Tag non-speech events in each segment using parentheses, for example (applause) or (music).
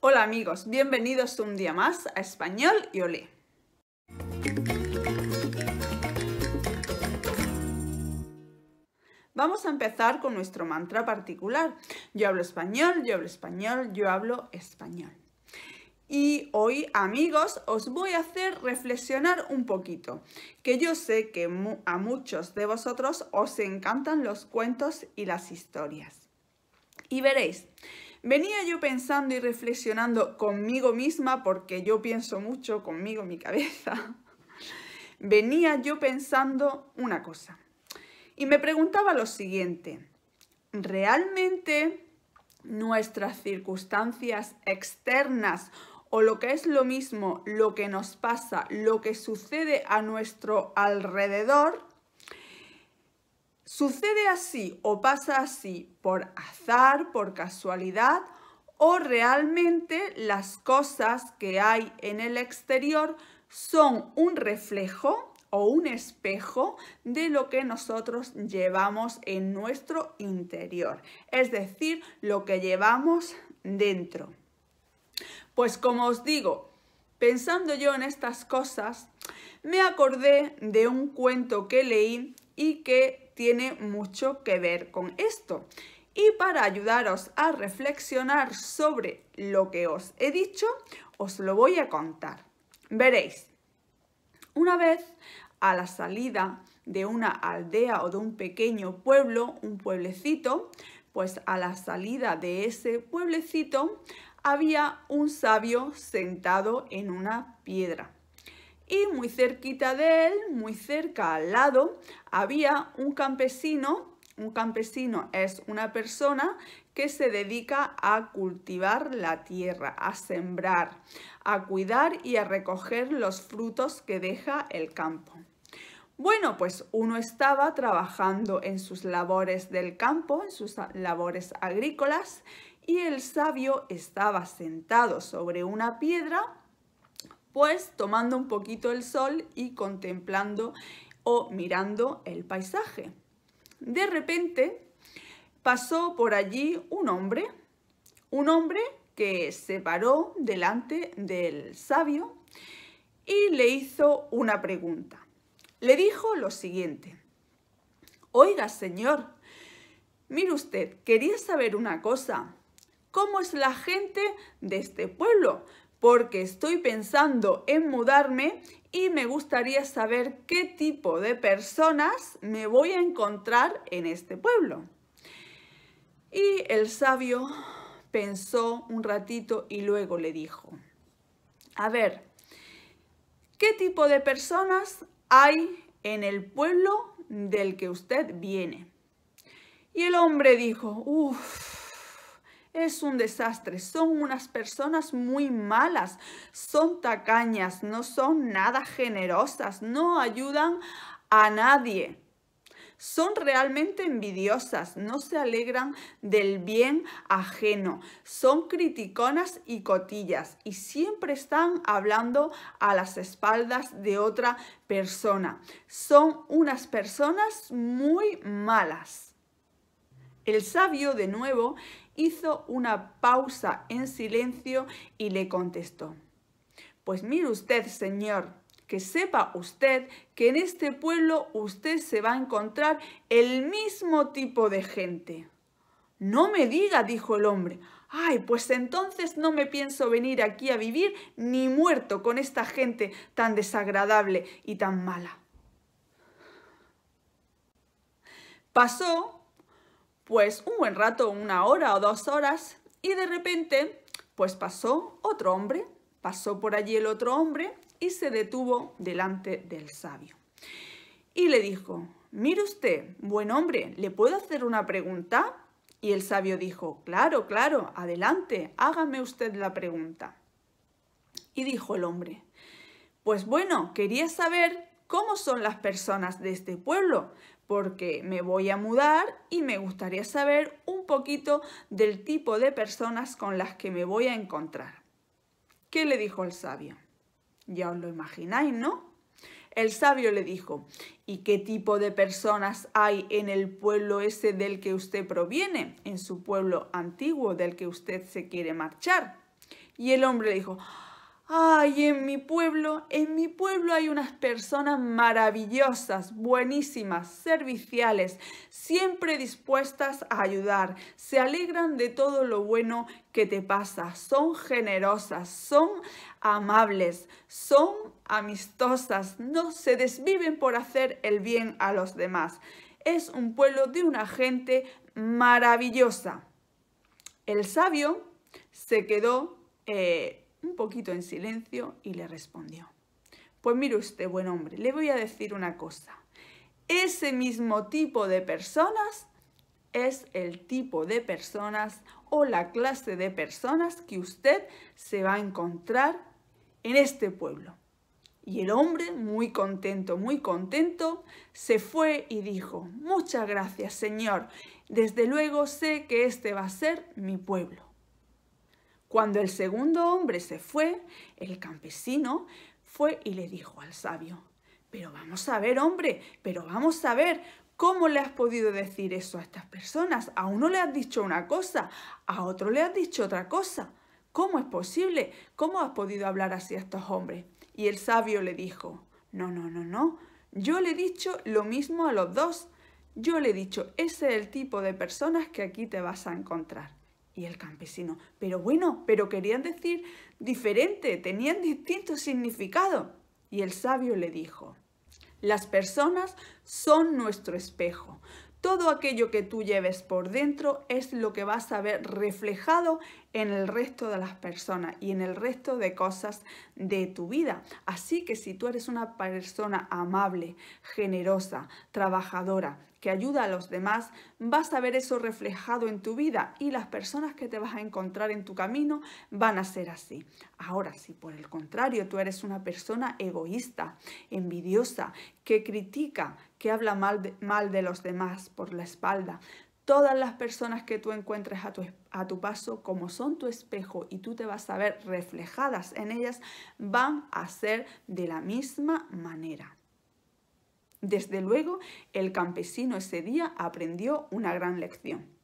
Hola amigos, bienvenidos un día más a Español y Olé. Vamos a empezar con nuestro mantra particular. Yo hablo español, yo hablo español, yo hablo español. Y hoy, amigos, os voy a hacer reflexionar un poquito, que yo sé que a muchos de vosotros os encantan los cuentos y las historias. Y veréis, Venía yo pensando y reflexionando conmigo misma, porque yo pienso mucho conmigo mi cabeza. (laughs) Venía yo pensando una cosa. Y me preguntaba lo siguiente. ¿Realmente nuestras circunstancias externas o lo que es lo mismo, lo que nos pasa, lo que sucede a nuestro alrededor, ¿Sucede así o pasa así por azar, por casualidad o realmente las cosas que hay en el exterior son un reflejo o un espejo de lo que nosotros llevamos en nuestro interior, es decir, lo que llevamos dentro. Pues como os digo, pensando yo en estas cosas, me acordé de un cuento que leí y que tiene mucho que ver con esto. Y para ayudaros a reflexionar sobre lo que os he dicho, os lo voy a contar. Veréis, una vez a la salida de una aldea o de un pequeño pueblo, un pueblecito, pues a la salida de ese pueblecito había un sabio sentado en una piedra y muy cerquita de él, muy cerca al lado, había un campesino. Un campesino es una persona que se dedica a cultivar la tierra, a sembrar, a cuidar y a recoger los frutos que deja el campo. Bueno, pues uno estaba trabajando en sus labores del campo, en sus labores agrícolas, y el sabio estaba sentado sobre una piedra pues tomando un poquito el sol y contemplando o mirando el paisaje. De repente pasó por allí un hombre, un hombre que se paró delante del sabio y le hizo una pregunta. Le dijo lo siguiente, Oiga, señor, mire usted, quería saber una cosa. ¿Cómo es la gente de este pueblo? porque estoy pensando en mudarme y me gustaría saber qué tipo de personas me voy a encontrar en este pueblo. Y el sabio pensó un ratito y luego le dijo, a ver, ¿qué tipo de personas hay en el pueblo del que usted viene? Y el hombre dijo, uff, es un desastre. Son unas personas muy malas, son tacañas, no son nada generosas, no ayudan a nadie. Son realmente envidiosas, no se alegran del bien ajeno, son criticonas y cotillas y siempre están hablando a las espaldas de otra persona. Son unas personas muy malas. El sabio, de nuevo, hizo una pausa en silencio y le contestó. Pues mire usted, señor, que sepa usted que en este pueblo usted se va a encontrar el mismo tipo de gente. No me diga, dijo el hombre, ay, pues entonces no me pienso venir aquí a vivir ni muerto con esta gente tan desagradable y tan mala. Pasó pues un buen rato, una hora o dos horas, y de repente pues pasó otro hombre, pasó por allí el otro hombre y se detuvo delante del sabio. Y le dijo, mire usted, buen hombre, ¿le puedo hacer una pregunta? Y el sabio dijo, claro, claro, adelante, hágame usted la pregunta. Y dijo el hombre, pues bueno, quería saber cómo son las personas de este pueblo, porque me voy a mudar y me gustaría saber un poquito del tipo de personas con las que me voy a encontrar. ¿Qué le dijo el sabio? Ya os lo imagináis, ¿no? El sabio le dijo, ¿y qué tipo de personas hay en el pueblo ese del que usted proviene, en su pueblo antiguo del que usted se quiere marchar? Y el hombre le dijo, Ay, en mi pueblo, en mi pueblo hay unas personas maravillosas, buenísimas, serviciales, siempre dispuestas a ayudar, se alegran de todo lo bueno que te pasa, son generosas, son amables, son amistosas, no se desviven por hacer el bien a los demás. Es un pueblo de una gente maravillosa. El sabio se quedó... Eh, un poquito en silencio y le respondió. Pues mire usted, buen hombre, le voy a decir una cosa. Ese mismo tipo de personas es el tipo de personas o la clase de personas que usted se va a encontrar en este pueblo. Y el hombre, muy contento, muy contento, se fue y dijo, muchas gracias, Señor, desde luego sé que este va a ser mi pueblo. Cuando el segundo hombre se fue, el campesino fue y le dijo al sabio, pero vamos a ver, hombre, pero vamos a ver, ¿cómo le has podido decir eso a estas personas? A uno le has dicho una cosa, a otro le has dicho otra cosa. ¿Cómo es posible? ¿Cómo has podido hablar así a estos hombres? Y el sabio le dijo, no, no, no, no, yo le he dicho lo mismo a los dos. Yo le he dicho, ese es el tipo de personas que aquí te vas a encontrar y el campesino. Pero bueno, pero querían decir diferente, tenían distinto significado. Y el sabio le dijo, las personas son nuestro espejo, todo aquello que tú lleves por dentro es lo que vas a ver reflejado en el resto de las personas y en el resto de cosas de tu vida. Así que si tú eres una persona amable, generosa, trabajadora, que ayuda a los demás, vas a ver eso reflejado en tu vida y las personas que te vas a encontrar en tu camino van a ser así. Ahora, si por el contrario tú eres una persona egoísta, envidiosa, que critica, que habla mal de, los demás por la espalda. Todas las personas que tú encuentres a tu paso, como son tu espejo y tú te vas a ver reflejadas en ellas, van a ser de la misma manera. Desde luego, el campesino ese día aprendió una gran lección.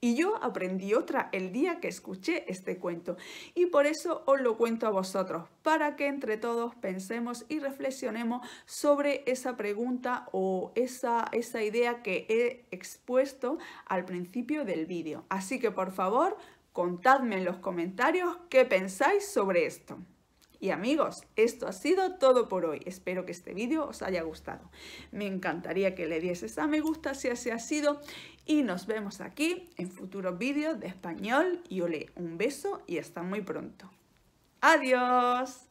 Y yo aprendí otra el día que escuché este cuento y por eso os lo cuento a vosotros, para que entre todos pensemos y reflexionemos sobre esa pregunta o esa, esa idea que he expuesto al principio del vídeo. Así que por favor, contadme en los comentarios qué pensáis sobre esto. Y amigos, esto ha sido todo por hoy. Espero que este vídeo os haya gustado. Me encantaría que le dieses a me gusta si así ha sido y nos vemos aquí en futuros vídeos de español y olé. Un beso y hasta muy pronto. ¡Adiós!